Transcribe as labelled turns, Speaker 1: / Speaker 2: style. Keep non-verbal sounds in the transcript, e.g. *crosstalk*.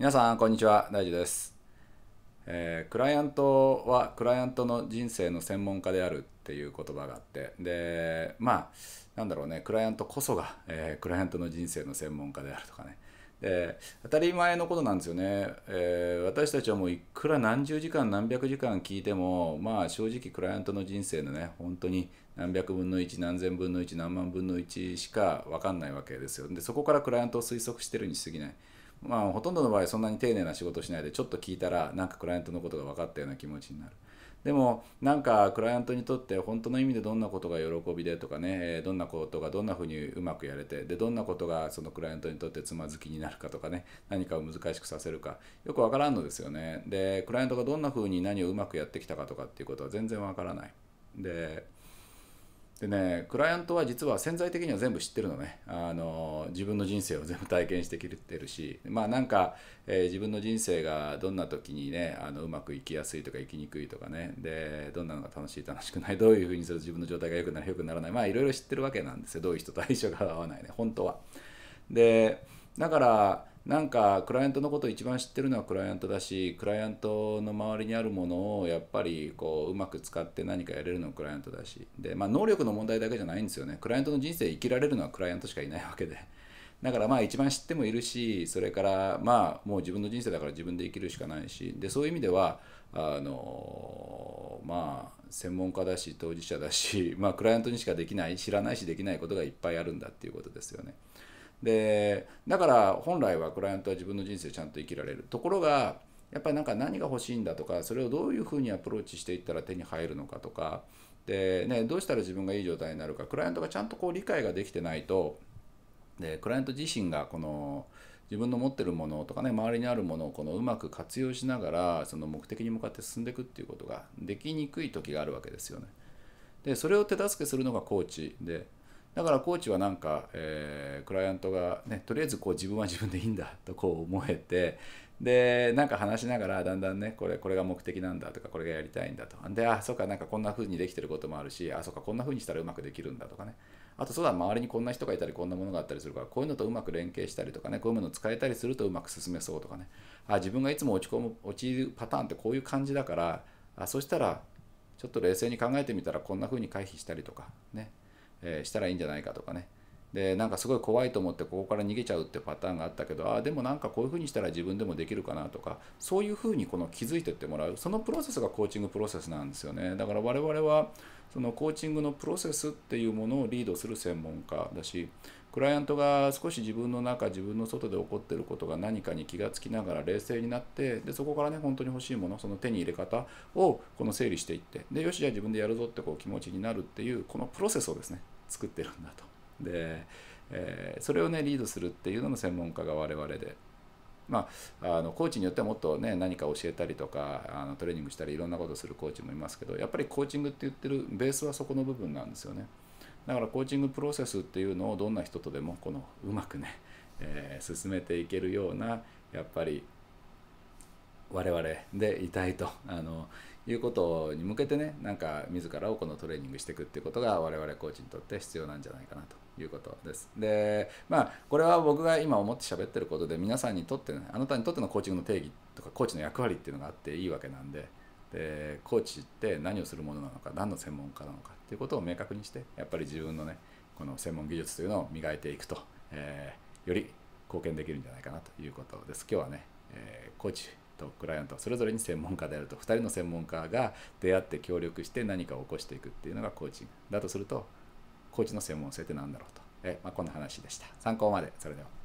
Speaker 1: 皆さんこんにちは大樹です、えー、クライアントはクライアントの人生の専門家であるっていう言葉があってでまあなんだろうねクライアントこそが、えー、クライアントの人生の専門家であるとかねで当たり前のことなんですよね、えー、私たちはもういくら何十時間何百時間聞いてもまあ正直クライアントの人生のね本当に何百分の1何千分の1何万分の1しか分かんないわけですよでそこからクライアントを推測してるに過ぎないまあ、ほとんどの場合そんなに丁寧な仕事しないでちょっと聞いたらなんかクライアントのことが分かったような気持ちになる。でもなんかクライアントにとって本当の意味でどんなことが喜びでとかねどんなことがどんなふうにうまくやれてでどんなことがそのクライアントにとってつまずきになるかとかね何かを難しくさせるかよくわからんのですよねでクライアントがどんなふうに何をうまくやってきたかとかっていうことは全然わからないででねクライアントは実は潜在的には全部知ってるのねあの自分の人生を全部体験してきてるしまあなんか、えー、自分の人生がどんな時にねあのうまくいきやすいとかいきにくいとかねでどんなのが楽しい楽しくないどういうふうにすると自分の状態が良くなる良くならないまあいろいろ知ってるわけなんですよどういう人と相性が合わないね本当は。でだからなんかクライアントのことを一番知ってるのはクライアントだしクライアントの周りにあるものをやっぱりこううまく使って何かやれるのはクライアントだしで、まあ、能力の問題だけじゃないんですよねクライアントの人生生きられるのはクライアントしかいないわけで *laughs* だからまあ一番知ってもいるしそれからまあもう自分の人生だから自分で生きるしかないしでそういう意味ではあのまあ専門家だし当事者だし、*laughs* まあ、クライアントにしかできない知らないしできないことがいっぱいあるんだっていうことですよね。でだから本来はクライアントは自分の人生ちゃんと生きられるところがやっぱりなんか何が欲しいんだとかそれをどういうふうにアプローチしていったら手に入るのかとかで、ね、どうしたら自分がいい状態になるかクライアントがちゃんとこう理解ができてないとでクライアント自身がこの自分の持ってるものとかね周りにあるものをこのうまく活用しながらその目的に向かって進んでいくっていうことができにくい時があるわけですよね。でそれを手助けするのがコーチでだからコーチはなんか、えー、クライアントが、ね、とりあえずこう自分は自分でいいんだとこう思えてでなんか話しながらだんだんねこれこれが目的なんだとかこれがやりたいんだとであそっかなんかこんな風にできてることもあるしあそっかこんな風にしたらうまくできるんだとかねあとそうだ周りにこんな人がいたりこんなものがあったりするからこういうのとうまく連携したりとかねこういうものを使えたりするとうまく進めそうとかねあ自分がいつも落ち込む落ちるパターンってこういう感じだからあそしたらちょっと冷静に考えてみたらこんな風に回避したりとかねえー、したらいいんじゃないかとかねでなんかすごい怖いと思ってここから逃げちゃうってパターンがあったけどあでもなんかこういうふうにしたら自分でもできるかなとかそういうふうにこの気づいてってもらうそのプロセスがコーチングプロセスなんですよねだから我々はそのコーチングのプロセスっていうものをリードする専門家だしクライアントが少し自分の中自分の外で起こってることが何かに気がつきながら冷静になってでそこからね本当に欲しいものその手に入れ方をこの整理していってでよしじゃあ自分でやるぞってこう気持ちになるっていうこのプロセスをですね作ってるんだと。で、えー、それをねリードするっていうのも専門家が我々でまあ、あのコーチによってはもっとね何か教えたりとかあのトレーニングしたりいろんなことするコーチもいますけどやっぱりコーチングって言ってるベースはそこの部分なんですよね。だからコーチングプロセスっていうのをどんな人とでもこのうまくね、えー、進めていけるようなやっぱり我々でいたいとあのいうことに向けてねなんか自らをこのトレーニングしていくっていうことが我々コーチにとって必要なんじゃないかなということです。でまあこれは僕が今思って喋ってることで皆さんにとってねあなたにとってのコーチングの定義とかコーチの役割っていうのがあっていいわけなんで。でコーチって何をするものなのか何の専門家なのかっていうことを明確にしてやっぱり自分のねこの専門技術というのを磨いていくと、えー、より貢献できるんじゃないかなということです今日はね、えー、コーチとクライアントそれぞれに専門家であると2人の専門家が出会って協力して何かを起こしていくっていうのがコーチだとするとコーチの専門性って何だろうと、えー、まあ、こんな話でした参考までそれでは